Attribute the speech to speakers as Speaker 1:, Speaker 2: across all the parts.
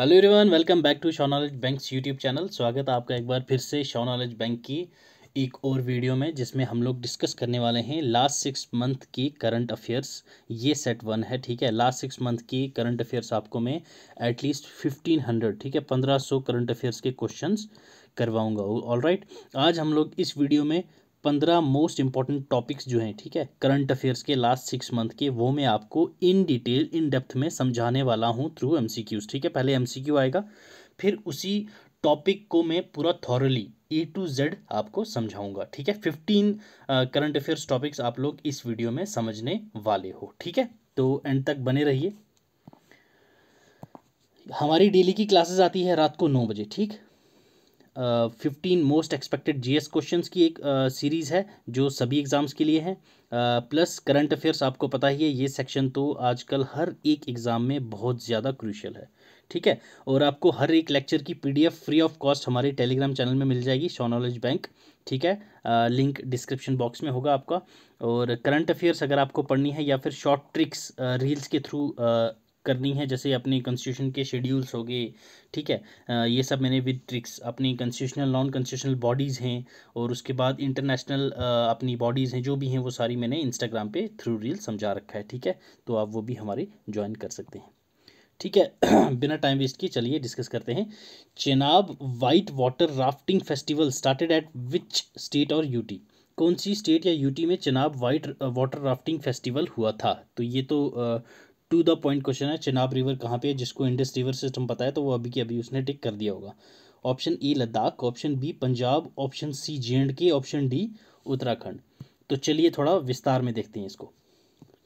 Speaker 1: Hello everyone welcome back to शॉ knowledge bank YouTube channel स्वागत है आपका एक बार फिर से शॉ नॉलेज बैंक की एक और वीडियो में जिसमें हम लोग डिस्कस करने वाले हैं लास्ट सिक्स मंथ की करंट अफेयर्स ये सेट वन है ठीक है लास्ट सिक्स मंथ की करंट अफेयर्स आपको मैं एटलीस्ट फिफ्टीन हंड्रेड ठीक है पंद्रह सौ करंट अफेयर्स के क्वेश्चंस करवाऊंगा ऑल राइट आज हम लोग इस वीडियो में पंद्रह मोस्ट इंपॉर्टेंट टॉपिक्स जो हैं ठीक है करंट अफेयर्स के लास्ट सिक्स मंथ के वो मैं आपको इन डिटेल इन डेप्थ में समझाने वाला हूँ थ्रू एम ठीक है पहले एम आएगा फिर उसी टॉपिक को मैं पूरा थॉरली ए टू जेड आपको समझाऊंगा ठीक है फिफ्टीन करंट अफेयर्स टॉपिक्स आप लोग इस वीडियो में समझने वाले हो ठीक है तो एंड तक बने रहिए हमारी डेली की क्लासेस आती है रात को नौ बजे ठीक fifteen most expected GS questions की एक सीरीज़ है जो सभी एग्ज़ाम्स के लिए है प्लस करंट अफेयर्स आपको पता ही है ये सेक्शन तो आजकल हर एक एग्ज़ाम में बहुत ज़्यादा क्रूशल है ठीक है और आपको हर एक लेक्चर की पीडीएफ फ्री ऑफ कॉस्ट हमारे टेलीग्राम चैनल में मिल जाएगी शो नॉलेज बैंक ठीक है आ, लिंक डिस्क्रिप्शन बॉक्स में होगा आपका और करंट अफेयर्स अगर आपको पढ़नी है या फिर शॉर्ट ट्रिक्स रील्स के थ्रू करनी है जैसे अपने कॉन्स्टिट्यूशन के शेड्यूल्स हो गए ठीक है ये सब मैंने विद ट्रिक्स अपनी कॉन्स्टिट्यूशनल नॉन कॉन्स्टिट्यूशनल बॉडीज़ हैं और उसके बाद इंटरनेशनल अपनी बॉडीज़ हैं जो भी हैं वो सारी मैंने इंस्टाग्राम पे थ्रू रील समझा रखा है ठीक है तो आप वो भी हमारे ज्वाइन कर सकते हैं ठीक है बिना टाइम वेस्ट किए चलिए डिस्कस करते हैं Chenab white water rafting festival started at which state और यूटी कौन सी स्टेट या यूटी में Chenab white water rafting festival हुआ था तो ये तो टू द पॉइंट क्वेश्चन है चिनाब रिवर कहाँ पे है जिसको इंडस रिवर सिस्टम पता है तो वो अभी की अभी उसने टिक कर दिया होगा option A Ladakh option B Punjab option C J and K option D Uttarakhand तो चलिए थोड़ा विस्तार में देखते हैं इसको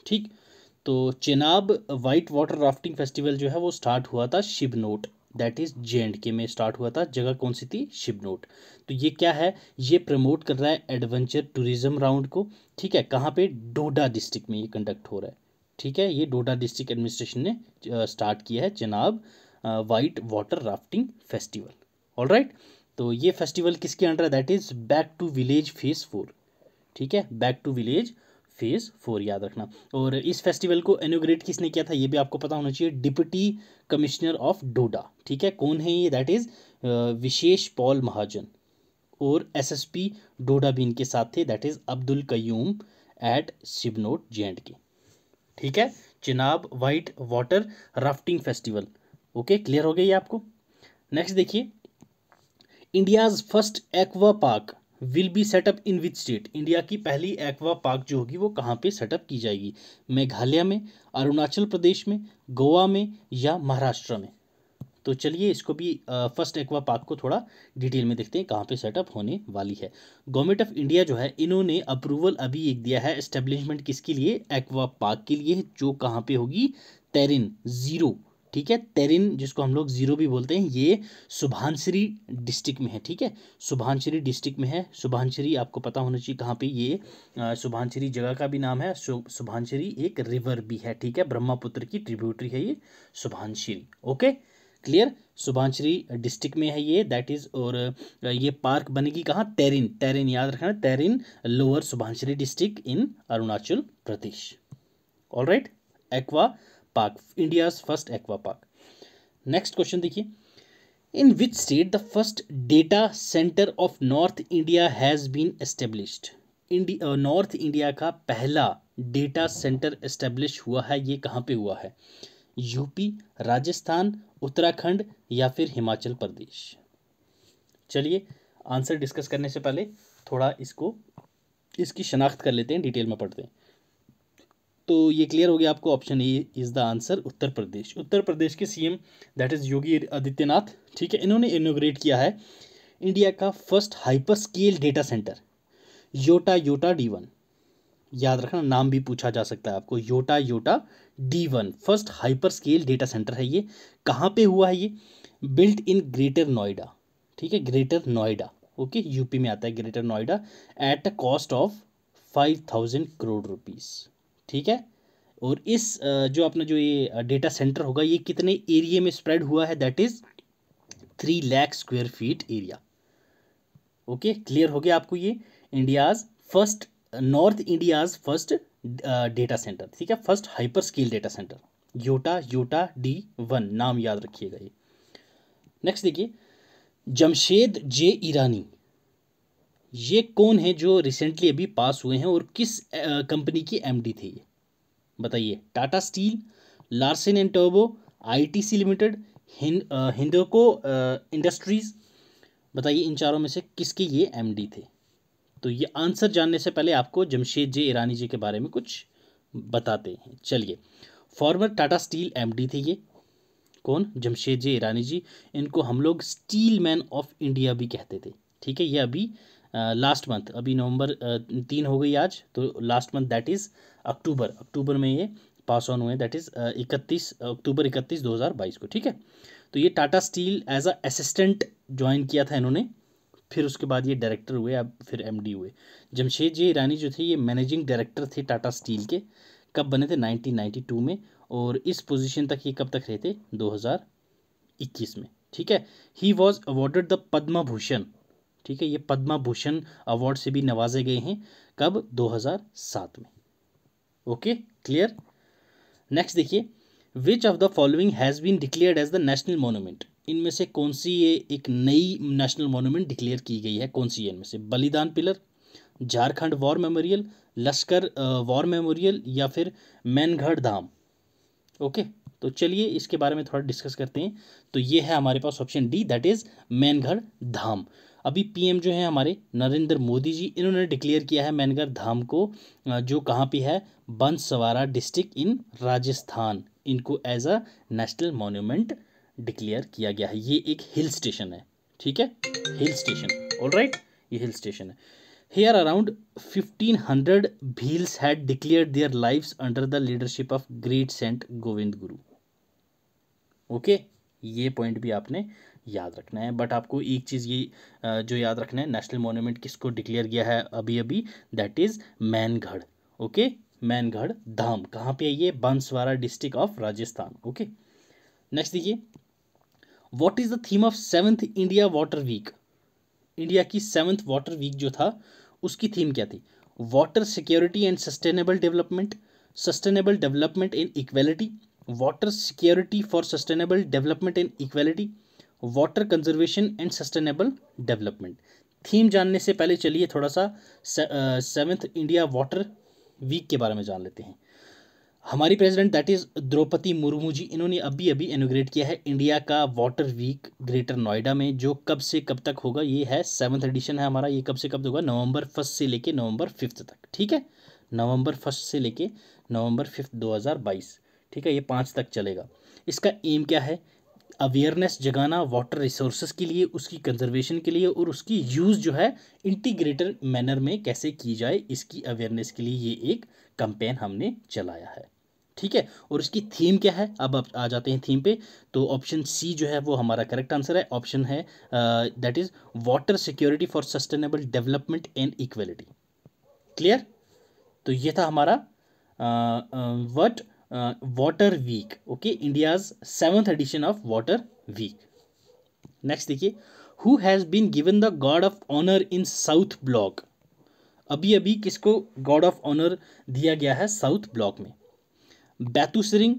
Speaker 1: ठीक तो Chenab white water rafting festival जो है वो स्टार्ट हुआ था Shibnote that is J and K में स्टार्ट हुआ था जगह कौन सी थी शिबनोट तो ये क्या है ये प्रमोट कर रहा है एडवेंचर टूरिज्म राउंड को ठीक है कहाँ पे डोडा डिस्ट्रिक्ट में ये कंडक्ट हो रहा है ठीक है ये डोडा डिस्ट्रिक्ट एडमिनिस्ट्रेशन ने स्टार्ट किया है Chenab white water rafting festival all right तो ये फेस्टिवल किसके अंडर है that is back to village phase four ठीक है back to village phase four याद रखना और इस फेस्टिवल को एनोग्रेट किसने किया था ये भी आपको पता होना चाहिए डिप्टी कमिश्नर ऑफ डोडा ठीक है कौन है ये दैट इज़ विशेष पॉल महाजन और एसएसपी डोडा भी इनके साथ थे that is Abdul Qayoom at Shibnote J and K ठीक है Chenab white water rafting festival okay clear हो गई ये आपको नेक्स्ट देखिए India's first aqua park will be set up in which state India की पहली एक्वा पार्क जो होगी वो कहाँ पे सेटअप की जाएगी मेघालय में अरुणाचल प्रदेश में गोवा में या महाराष्ट्र में तो चलिए इसको भी फर्स्ट एक्वा पार्क को थोड़ा डिटेल में देखते हैं कहाँ पे सेटअप होने वाली है गवर्नमेंट ऑफ इंडिया जो है इन्होंने अप्रूवल अभी एक दिया है एस्टेब्लिशमेंट किसके लिए एक्वा पार्क के लिए जो कहाँ पे होगी तेरिन ज़ीरो ठीक है तेरिन जिसको हम लोग ज़ीरो भी बोलते हैं ये सुभानश्री डिस्ट्रिक्ट में है ठीक है सुभानश्री डिस्ट्रिक्ट में है सुभानश्री आपको पता होना चाहिए कहाँ पे ये सुभानश्री जगह का भी नाम है सुभानश्री एक रिवर भी है ठीक है ब्रह्मपुत्र की ट्रिब्यूटरी है ये सुभानश्री ओके क्लियर सुभाषरी डिस्ट्रिक्ट में है ये दैट इज़ और ये पार्क बनेगी कहाँ तैरिन तैरिन याद रखना तैरिन लोअर सुभाषरी district in Arunachal Pradesh all right aqua park India's first aqua park next question देखिए in which state the first data centre of north India has been established India north India का पहला डेटा सेंटर एस्टेब्लिश हुआ है ये कहाँ पे हुआ है यूपी राजस्थान उत्तराखंड या फिर हिमाचल प्रदेश चलिए आंसर डिस्कस करने से पहले थोड़ा इसको इसकी शनाख्त कर लेते हैं डिटेल में पढ़ते हैं तो ये क्लियर हो गया आपको option A is the answer Uttar Pradesh Uttar Pradesh के CM that is Yogi Adityanath ठीक है इन्होंने इनोग्रेट किया है इंडिया का first hyperscale data centre Yotta Yotta D one याद रखना नाम भी पूछा जा सकता है आपको Yotta Yotta D one first hyperscale data centre है ये कहाँ पे हुआ है ये बिल्ट इन ग्रेटर नोएडा ठीक है ग्रेटर नोएडा ओके यूपी में आता है greater Noida at a cost of five thousand crore rupees ठीक है और इस जो अपना जो ये डेटा सेंटर होगा ये कितने एरिए में स्प्रेड हुआ है that is three lakh square feet area okay clear हो गया आपको ये India's first north India's first data centre ठीक है first hyperscale data centre Yotta Yotta D one नाम याद रखिएगा ये नेक्स्ट देखिए जमशेद जे ईरानी ये कौन है जो रिसेंटली अभी पास हुए हैं और किस कंपनी की एमडी थे ये बताइए टाटा स्टील लार्सन एंड टर्बो आईटीसी लिमिटेड हिंदोको इंडस्ट्रीज़ बताइए इन चारों में से किसके ये एमडी थे तो ये आंसर जानने से पहले आपको जमशेद जे ईरानी जी के बारे में कुछ बताते हैं चलिए फॉर्मर टाटा स्टील एमडी थे ये कौन जमशेद जे ईरानी जी इनको हम लोग स्टील मैन ऑफ इंडिया भी कहते थे ठीक है ये अभी लास्ट मंथ अभी नवंबर तीन हो गई आज तो last month that is October October में ये पास ऑन हुए दैट इज़ इकतीस अक्टूबर इकतीस दो हज़ार बाईस को ठीक है तो ये Tata steel as a assistant join किया था इन्होंने फिर उसके बाद ये डायरेक्टर हुए अब फिर एम हुए जमशेद जी ईरानी जो थे ये मैनेजिंग डायरेक्टर थे टाटा स्टील के कब बने थे 1992 में और इस पोजीशन तक ये कब तक रहे थे 2021 में ठीक है he was awarded the Padma Bhushan ठीक है ये पद्मा भूषण अवार्ड से भी नवाजे गए हैं कब 2007 में ओके क्लियर नेक्स्ट देखिए which of the following has been declared as the national monument इनमें से कौन सी ये एक नई नेशनल मोन्यूमेंट डिक्लेयर की गई है कौन सी है इनमें से Balidan pillar Jharkhand war memorial Lashkar war memorial या फिर मैनगढ़ धाम ओके तो चलिए इसके बारे में थोड़ा डिस्कस करते हैं तो ये है हमारे पास option D that is Mangarh Dham अभी पीएम जो है हमारे नरेंद्र मोदी जी इन्होंने डिक्लेयर किया है मैनगढ़ धाम को जो कहाँ पे है बंसवारा डिस्ट्रिक्ट इन राजस्थान इनको as a national monument declare किया गया है ये एक हिल स्टेशन है ठीक है हिल स्टेशन ऑल राइट ये हिल स्टेशन है here around fifteen hundred Bhils had declare their life under the leadership of great saint Govind Guru okay ये पॉइंट भी आपने याद रखना है बट आपको एक चीज़ ये जो याद रखना है नेशनल मोन्यूमेंट किसको डिक्लेयर किया है अभी अभी that is Mangarh okay Mangarh Dham कहाँ पे है ये Banswara district of Rajasthan okay next देखिए what is the theme of seventh India water week India की सेवन्थ वाटर वीक जो था उसकी थीम क्या थी water security and sustainable development sustainable development in equality water security for sustainable development in equality water conservation and sustainable development theme जानने से पहले चलिए थोड़ा सा सेवन्थ इंडिया वाटर वीक के बारे में जान लेते हैं हमारी president that is Draupadi Murmu ji इन्होंने अभी अभी इनोग्रेट किया है इंडिया का वाटर वीक ग्रेटर नोएडा में जो कब से कब तक होगा ये है सेवन्थ एडिशन है हमारा ये कब से कब होगा नवंबर फर्स्ट से लेके नवंबर फिफ्थ तक ठीक है नवंबर फर्स्ट से लेके नवंबर फिफ्थ बाईस ठीक है ये पाँच तक चलेगा इसका एम क्या है अवेयरनेस जगाना वाटर रिसोर्स के लिए उसकी कंजर्वेशन के लिए और उसकी यूज़ जो है इंटीग्रेटेड मैनर में कैसे की जाए इसकी अवेयरनेस के लिए ये एक कंपेन हमने चलाया है ठीक है और इसकी थीम क्या है अब आप आ जाते हैं थीम पे तो ऑप्शन सी जो है वो हमारा करेक्ट आंसर है ऑप्शन है that is water security for sustainable development and equality clear तो ये था हमारा what water week okay India's seventh edition of water week next देखिए who has been given the guard of honour in south block अभी अभी किसको God of honour दिया गया है साउथ ब्लॉक में बैतूसरिंग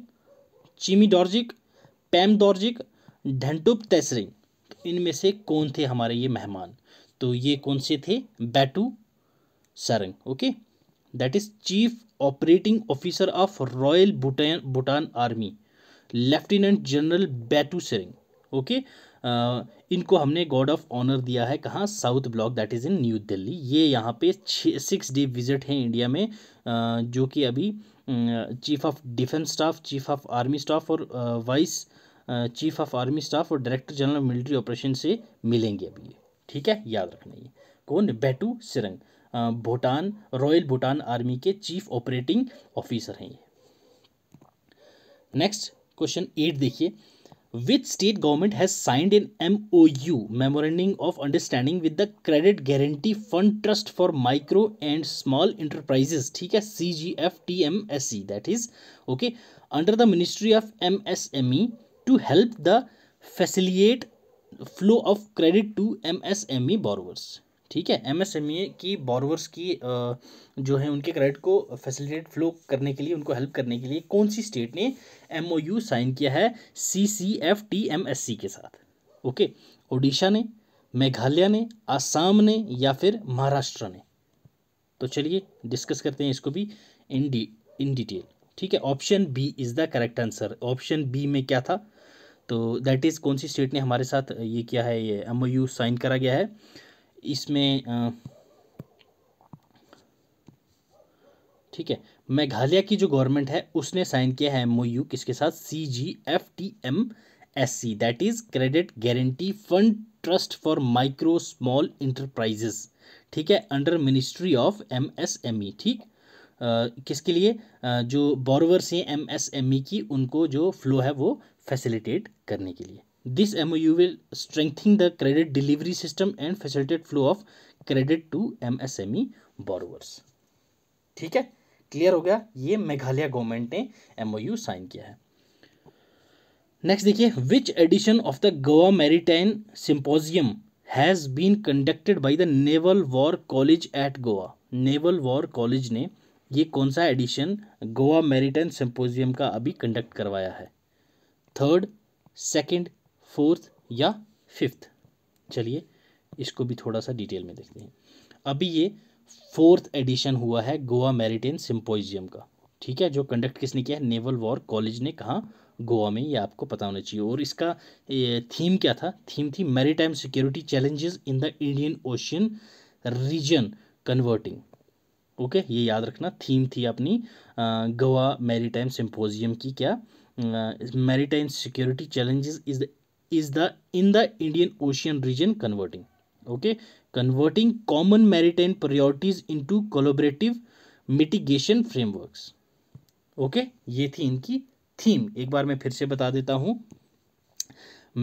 Speaker 1: चिमी डॉर्जिक पैम डॉर्जिक ढंटुप तेसरिंग इनमें से कौन थे हमारे ये मेहमान तो ये कौन से थे Batoo Tshering okay that is chief operating officer of royal Bhutan Bhutan army lieutenant general Batoo Tshering okay इनको हमने गॉड ऑफ ऑनर दिया है कहाँ south block that is in new Delhi ये यहाँ पे सिक्स डे विजिट हैं इंडिया में जो कि अभी chief of defence staff chief of army staff और vice chief of army staff और डायरेक्टर जनरल मिलिट्री ऑपरेशन से मिलेंगे अभी ये ठीक है याद रखना ये कौन बैटू सिरंग भूटान रॉयल भूटान आर्मी के चीफ ऑपरेटिंग ऑफिसर हैं ये नेक्स्ट क्वेश्चन एट देखिए which state government has signed an MOU memorandum of understanding with the credit guarantee fund trust for micro and small enterprises okay, CGFTMSE that is okay under the ministry of MSME to help the facilitate flow of credit to MSME borrowers ठीक है MSME e की borrowers की जो है उनके credit को facilitate flow करने के लिए उनको हेल्प करने के लिए कौन सी स्टेट ने एमओयू साइन किया है C C F T M S C के साथ ओके ओडिशा ने मेघालय ने आसाम ने या फिर महाराष्ट्र ने तो चलिए डिस्कस करते हैं इसको भी इन डी इन डिटेल ठीक है option B is the correct answer option B में क्या था तो दैट इज़ कौन सी स्टेट ने हमारे साथ ये किया है ये एम साइन करा गया है इसमें ठीक है मेघालय की जो गवर्नमेंट है उसने साइन किया है एमओयू किसके साथ C G F T M S C that is credit guarantee fund trust for micro small enterprises ठीक है under ministry of M S M E ठीक किसके लिए uh, जो बॉरवर्स हैं एम एस एम ई की उनको जो फ्लो है वो फैसिलिटेट करने के लिए this M O U will strengthening the credit delivery system and delivery flow of credit to M S M E borrowers. ठीक है क्लियर हो गया ये मेघालय गवर्नमेंट ने एम ओ यू साइन किया है नेक्स्ट देखिए which edition of the Goa maritime symposium has been conducted by the naval war college at Goa naval war college ने ये कौन सा एडिशन गोवा मैरिटाइन सिंपोजियम का अभी कंडक्ट करवाया है थर्ड सेकेंड फोर्थ या फिफ्थ चलिए इसको भी थोड़ा सा डिटेल में देखते हैं अभी ये फोर्थ एडिशन हुआ है गोवा मेरिटेन सिंपोजियम का ठीक है जो कंडक्ट किसने किया है नेवल वॉर कॉलेज ने कहा गोवा में ये आपको पता होना चाहिए और इसका थीम क्या था थीम थी maritime security challenges in the Indian ocean region converting okay ये याद रखना थीम थी अपनी गोवा मेरीटाइम सिंपोजियम की क्या maritime security challenges is the is the in the Indian ocean region converting okay converting common maritime priorities into collaborative mitigation frameworks okay ये थी इनकी थीम एक बार मैं फिर से बता देता हूँ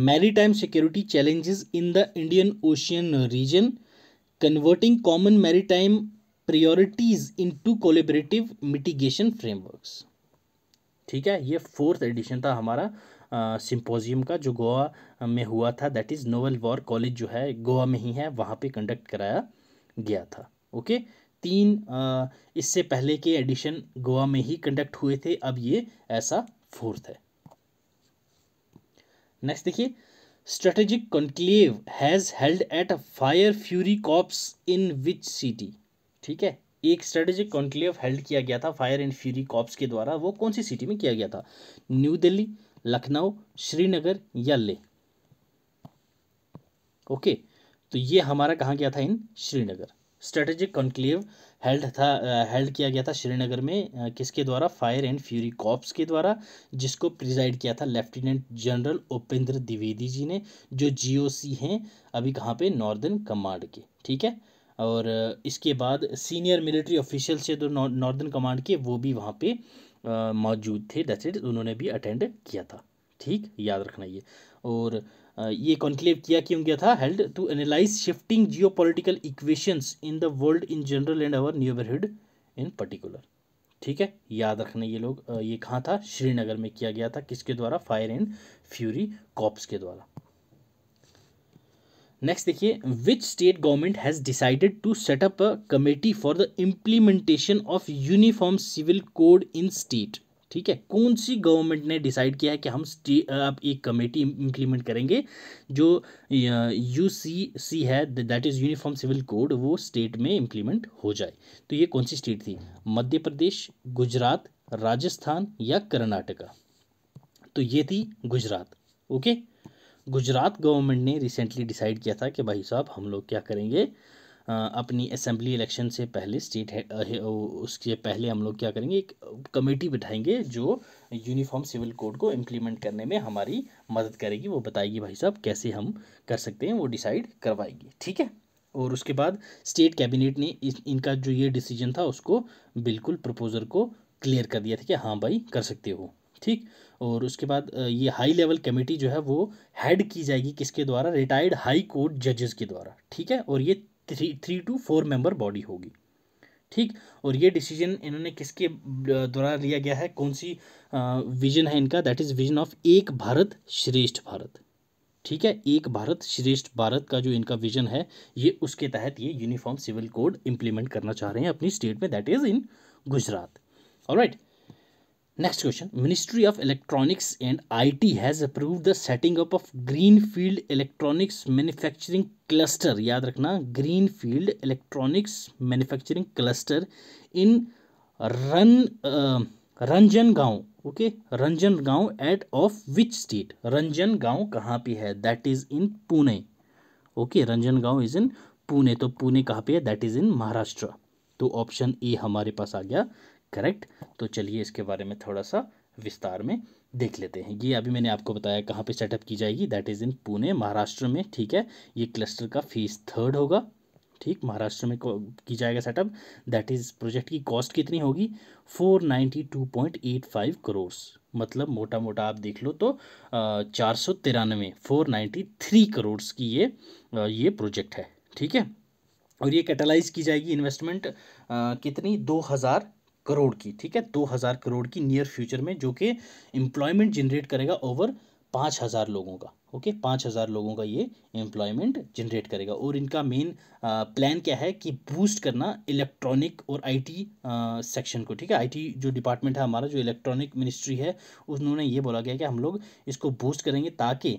Speaker 1: maritime security challenges in the Indian ocean region converting common priorities into collaborative mitigation frameworks ठीक है ये फोर्थ एडिशन था हमारा सिंपोजियम का जो गोवा में हुआ था that is naval war college जो है गोवा में ही है वहाँ पे कंडक्ट कराया गया था ओके तीन इससे पहले के एडिशन गोवा में ही कंडक्ट हुए थे अब ये ऐसा फोर्थ है नेक्स्ट देखिए strategic conclave has held at a fire fury corps in which city ठीक है एक स्ट्रेटेजिक कॉन्क्लेव हेल्ड किया गया था फायर एंड फ्यूरी कॉप्स के द्वारा वो कौन सी सिटी में किया गया था न्यू दिल्ली लखनऊ श्रीनगर या ले ओके तो ये हमारा कहाँ गया था in Srinagar strategic conclave held था हेल्ड किया गया था श्रीनगर में किसके द्वारा फायर एंड फ्यूरी कॉप्स के द्वारा जिसको प्रिजाइड किया था लेफ्टिनेंट जनरल उपेंद्र द्विवेदी जी ने जो जीओसी हैं अभी कहाँ पे नॉर्दर्न कमांड के ठीक है और इसके बाद सीनियर मिलिट्री ऑफिशियल्स थे जो नॉर्दर्न कमांड के वो भी वहाँ पे मौजूद थे दैट इज उन्होंने भी अटेंड किया था ठीक याद रखना ये और ये कॉन्क्लेव किया क्यों गया था held to analyse shifting geopolitical equations in the world in general and our neighbourhood in particular ठीक है याद रखना ये लोग ये कहाँ था श्रीनगर में किया गया था किसके द्वारा फायर एंड फ्यूरी कॉप्स के द्वारा नेक्स्ट देखिए which state government has decided to set up a committee for the implementation of uniform civil code in state ठीक है कौन सी गवर्नमेंट ने डिसाइड किया है कि हम आप एक कमेटी इम्प्लीमेंट करेंगे जो यू सी सी है that is uniform civil code वो स्टेट में इम्प्लीमेंट हो जाए तो ये कौन सी स्टेट थी मध्य प्रदेश गुजरात राजस्थान या कर्नाटका तो ये थी गुजरात ओके गुजरात गवर्नमेंट ने रिसेंटली डिसाइड किया था कि भाई साहब हम लोग क्या करेंगे अपनी असेंबली इलेक्शन से पहले स्टेट है उसके पहले हम लोग क्या करेंगे एक कमेटी बिठाएंगे जो यूनिफॉर्म सिविल कोड को इम्प्लीमेंट करने में हमारी मदद करेगी वो बताएगी भाई साहब कैसे हम कर सकते हैं वो डिसाइड करवाएगी ठीक है और उसके बाद स्टेट कैबिनेट ने इस इनका जो ये डिसीजन था उसको बिल्कुल प्रपोजल को क्लियर कर दिया था कि हाँ भाई कर सकते हो ठीक और उसके बाद ये हाई लेवल कमेटी जो है वो हेड की जाएगी किसके द्वारा रिटायर्ड हाई कोर्ट जजेस के द्वारा ठीक है और ये three three two four member body होगी ठीक और ये डिसीजन इन्होंने किसके द्वारा लिया गया है कौन सी विजन है इनका दैट इज़ विजन ऑफ एक भारत श्रेष्ठ भारत ठीक है एक भारत श्रेष्ठ भारत का जो इनका विजन है ये उसके तहत ये यूनिफॉर्म सिविल कोड इम्प्लीमेंट करना चाह रहे हैं अपनी स्टेट में दैट इज़ इन गुजरात और right next question ministry of electronics and I T has approve the setting up of green field electronics manufacturing cluster याद रखना green field electronics manufacturing cluster in रन Ranjangaon okay Ranjangaon at of which state Ranjangaon कहाँ पे है that is in Pune okay Ranjangaon is in Pune तो पुणे कहाँ पे है दैट इज इन महाराष्ट्र तो ऑप्शन ए हमारे पास आ गया करेक्ट तो चलिए इसके बारे में थोड़ा सा विस्तार में देख लेते हैं ये अभी मैंने आपको बताया कहाँ पे सेटअप की जाएगी that is in Pune Maharashtra में ठीक है ये क्लस्टर का फीस थर्ड होगा ठीक महाराष्ट्र में की जाएगा सेटअप दैट इज़ प्रोजेक्ट की कॉस्ट कितनी होगी four ninety two point eight five crores मतलब मोटा मोटा आप देख लो तो चार सौ तिरानवे फोर नाइन्टी थ्री करोर्स की ये ये प्रोजेक्ट है ठीक है और ये कैटलाइज की जाएगी इन्वेस्टमेंट कितनी दो हज़ार करोड़ की ठीक है दो हज़ार करोड़ की नियर फ्यूचर में जो कि एम्प्लॉयमेंट जनरेट करेगा ओवर पाँच हज़ार लोगों का ओके पाँच हज़ार लोगों का ये एम्प्लॉयमेंट जनरेट करेगा और इनका मेन प्लान क्या है कि बूस्ट करना इलेक्ट्रॉनिक और आईटी सेक्शन को ठीक है आईटी जो डिपार्टमेंट है हमारा जो इलेक्ट्रॉनिक मिनिस्ट्री है उन्होंने ये बोला गया कि हम लोग इसको बूस्ट करेंगे ताकि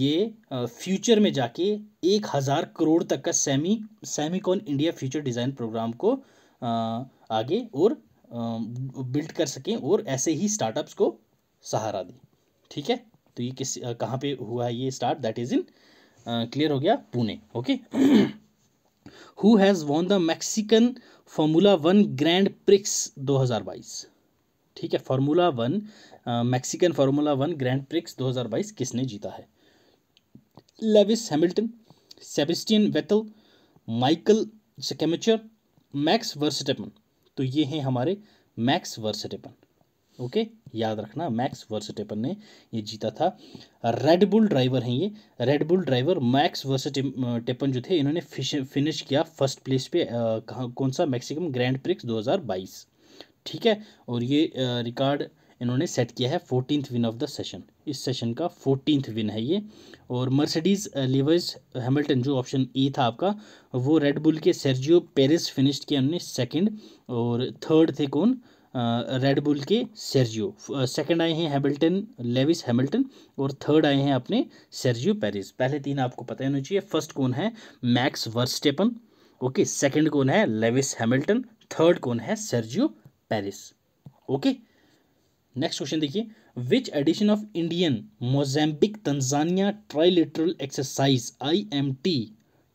Speaker 1: ये फ्यूचर में जाके एक हज़ार करोड़ तक का semi Semicon India future design programme को आगे और बिल्ड कर सकें और ऐसे ही स्टार्टअप्स को सहारा दें ठीक है तो ये किस कहाँ पे हुआ है ये start that is in clear हो गया Pune okay who has won the Mexican Formula One Grand Prix 2022 ठीक है Formula One Mexican Formula One Grand Prix 2022 किसने जीता है Lewis Hamilton Sebastian Vettel Michael Schumacher Max Verstappen तो ये हैं हमारे मैक्स वर्सटेपन ओके याद रखना मैक्स वर्सटेपन ने ये जीता था रेडबुल ड्राइवर हैं ये रेडबुल ड्राइवर मैक्स वर्सटेपन जो थे इन्होंने फिनिश किया फर्स्ट प्लेस पे कहाँ कौन सा मैक्सिकम ग्रैंड प्रिक्स 2022 ठीक है और ये रिकॉर्ड इन्होंने सेट किया है fourteenth win of the session इस सेशन का फोर्टीनथ विन है ये और मर्सिडीज़ लिवर्स हैमिल्टन जो ऑप्शन ए e था आपका वो रेडबुल के सर्जियो पेरिस फिनिश्ड किया उन्होंने सेकेंड और थर्ड थे कौन रेडबुल uh, के सर्जियो सेकंड uh, आए हैं हैमिल्टन लेविस हैमिल्टन और थर्ड आए हैं अपने सर्जियो पेरिस पहले तीन आपको पता होना चाहिए फर्स्ट कौन है मैक्स वर्स्टेपन ओके सेकंड कौन है लेविस हैमिल्टन थर्ड कौन है Sergio Perez okay okay? Next question देखिए which edition of Indian Mozambique Tanzania trilateral exercise I M T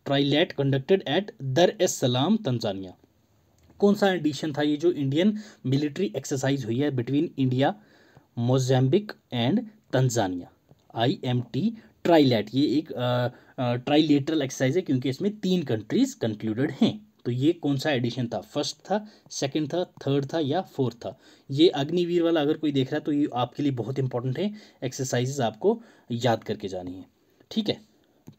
Speaker 1: trilat conducted at Dar es Salaam Tanzania कौन सा addition था ये जो इंडियन मिलिट्री एक्सरसाइज हुई है between India Mozambique and Tanzania I M T trilat ये एक trilateral exercise है क्योंकि इसमें तीन कंट्रीज कंक्लूडेड हैं तो ये कौन सा एडिशन था फर्स्ट था सेकंड था थर्ड था या फोर्थ था ये अग्निवीर वाला अगर कोई देख रहा है तो ये आपके लिए बहुत इंपॉर्टेंट है एक्सरसाइजेज आपको याद करके जानी है ठीक है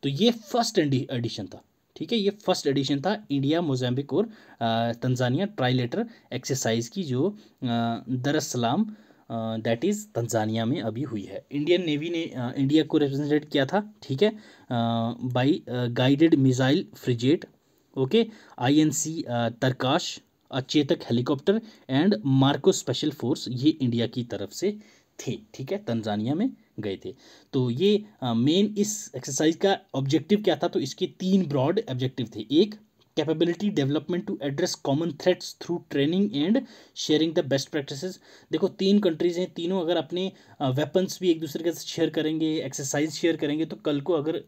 Speaker 1: तो ये फर्स्ट एडिशन था ठीक है ये फर्स्ट एडिशन था इंडिया मोजाम्बिक और तंजानिया ट्राइलेटर एक्सरसाइज की जो दरअसलाम दैट इज़ तंजानिया में अभी हुई है इंडियन नेवी ने इंडिया को रिप्रेजेंटेट किया था ठीक है by guided missile frigate okay INS Tarkash अचेतक helicopter and Marcos special force ये इंडिया की तरफ से थे ठीक है तंजानिया में गए थे तो ये मेन uh, इस एक्सरसाइज का ऑब्जेक्टिव क्या था तो इसके तीन ब्रॉड ऑब्जेक्टिव थे एक capability development to address common threats through training and sharing the best practices देखो तीन कंट्रीज़ हैं तीनों अगर अपने वेपन्स भी एक दूसरे के साथ शेयर करेंगे एक्सरसाइज शेयर करेंगे तो कल को अगर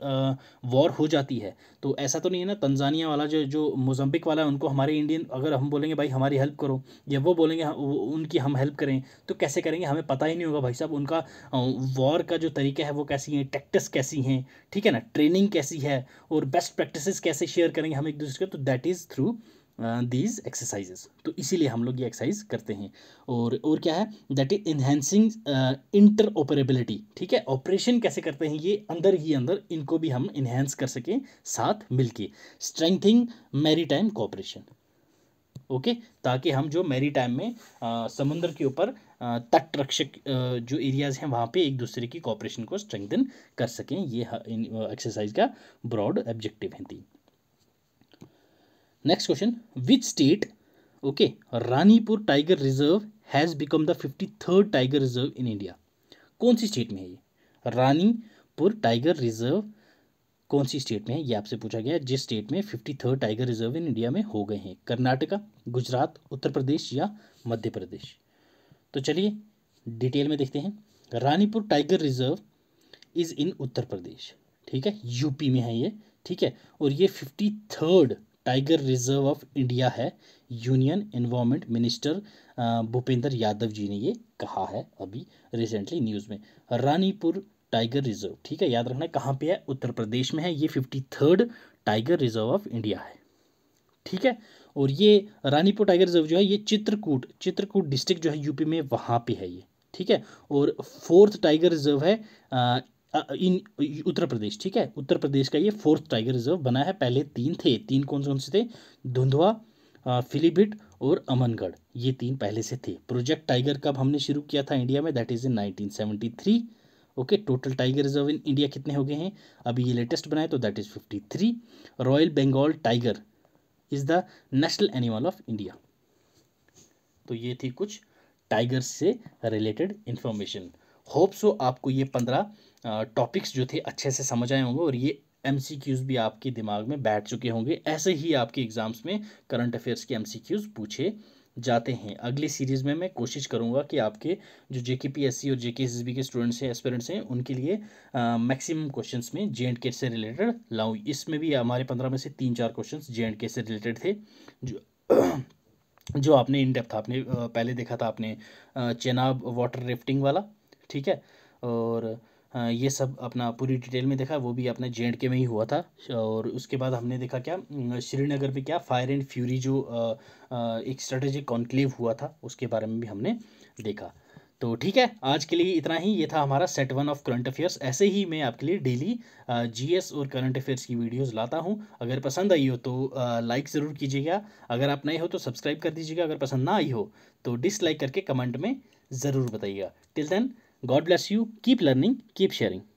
Speaker 1: वॉर हो जाती है तो ऐसा तो नहीं है ना तंजानिया वाला जो जो मोजम्बिक वाला है उनको हमारे इंडियन अगर हम बोलेंगे भाई हमारी हेल्प करो या वो बोलेंगे हाँ, उनकी हम हेल्प करें तो कैसे करेंगे हमें पता ही नहीं होगा भाई साहब उनका वॉर का जो तरीका है वो कैसी है टैक्टिस कैसी हैं ठीक है ना ट्रेनिंग कैसी है और बेस्ट प्रैक्टिसेस कैसे शेयर करेंगे हम एक दूसरे के तो that is through these exercises तो इसीलिए हम लोग ये एक्सरसाइज करते हैं और और क्या है that is enhancing interoperability ठीक है ऑपरेशन कैसे करते हैं ये अंदर ही अंदर इनको भी हम इन्हेंस कर सकें साथ मिलके स्ट्रेंथिंग मेरी टाइम कॉपरेशन ओके ताकि हम जो मेरी टाइम में आ, uh, समुद्र के ऊपर uh, तटरक्षक uh, जो एरियाज हैं वहाँ पे एक दूसरे की कॉपरेशन को स्ट्रेंथन कर सकें ये एक्सरसाइज का ब्रॉड ऑब्जेक्टिव है तीन next question which state okay Ranipur tiger reserve has become the fifty third tiger reserve in India कौन सी स्टेट में है ये रानीपुर टाइगर रिजर्व कौन सी स्टेट में है ये आपसे पूछा गया है जिस स्टेट में fifty third tiger reserve in India में हो गए हैं कर्नाटका गुजरात उत्तर प्रदेश या मध्य प्रदेश तो चलिए डिटेल में देखते हैं Ranipur tiger reserve is in Uttar Pradesh ठीक है यूपी में है ये ठीक है और ये fifty third tiger reserve of India है union environment minister Bhupender Yadav ji ने ये कहा है अभी रिसेंटली न्यूज़ में रानीपुर टाइगर रिजर्व ठीक है याद रखना कहाँ पे है उत्तर प्रदेश में है ये fifty third tiger reserve of India है ठीक है और ये रानीपुर टाइगर रिजर्व जो है ये चित्रकूट चित्रकूट डिस्ट्रिक्ट जो है यूपी में वहाँ पे है ये ठीक है और फोर्थ टाइगर रिजर्व है इन उत्तर प्रदेश ठीक है उत्तर प्रदेश का ये फोर्थ टाइगर रिजर्व बना है पहले तीन थे तीन कौन कौन से थे धुंधवा फिलीभिट और अमनगढ़ ये तीन पहले से थे प्रोजेक्ट टाइगर कब हमने शुरू किया था इंडिया में that is in 1973 okay total tiger reserve in India कितने हो गए हैं अभी ये लेटेस्ट बनाए तो that is fifty three royal Bengal tiger is the national animal of India तो ये थी कुछ टाइगर से रिलेटेड इंफॉर्मेशन होप सो आपको ये पंद्रह टॉपिक्स जो थे अच्छे से समझ आए होंगे और ये एम सी क्यूज़ भी आपके दिमाग में बैठ चुके होंगे ऐसे ही आपके एग्ज़ाम्स में करंट अफेयर्स के एम सी क्यूज़ पूछे जाते हैं अगली सीरीज़ में मैं कोशिश करूँगा कि आपके जो जे पी एस सी और जे के एस बी के स्टूडेंट्स हैं एस्पेरेंट्स हैं उनके लिए मैक्सिमम क्वेश्चंस में जे एंड के से रिलेटेड लाऊँ इसमें भी हमारे पंद्रह में से तीन चार क्वेश्चंस जे एंड के से रिलेटेड थे जो जो आपने इन डेप्थ आपने पहले देखा था आपने चेनाब वाटर रिफ्टिंग वाला ठीक है और ये सब अपना पूरी डिटेल में देखा वो भी अपने जे के में ही हुआ था और उसके बाद हमने देखा क्या श्रीनगर में क्या फायर एंड फ्यूरी जो एक स्ट्रेटेजिक कॉन्क्लेव हुआ था उसके बारे में भी हमने देखा तो ठीक है आज के लिए इतना ही ये था हमारा set one of current affairs ऐसे ही मैं आपके लिए डेली जीएस और करंट अफेयर्स की वीडियोस लाता हूँ अगर पसंद आई हो तो लाइक ज़रूर कीजिएगा अगर आप नए हो तो सब्सक्राइब कर दीजिएगा अगर पसंद ना आई हो तो डिसलाइक करके कमेंट में ज़रूर बताइएगा till then God bless you. Keep learning, keep sharing.